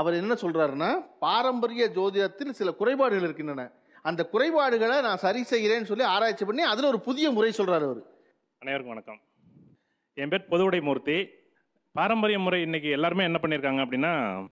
அவர் என்ன சொல்கிறாருன்னா பாரம்பரிய ஜோதிடத்தில் சில குறைபாடுகள் இருக்கின்றன அந்த குறைபாடுகளை நான் சரி செய்கிறேன்னு சொல்லி ஆராய்ச்சி பண்ணி அதில் ஒரு புதிய முறை சொல்கிறார் அவர் அனைவருக்கும் வணக்கம் என் பேர் பொதுவுடை மூர்த்தி பாரம்பரிய முறை இன்னைக்கு எல்லாருமே என்ன பண்ணியிருக்காங்க அப்படின்னா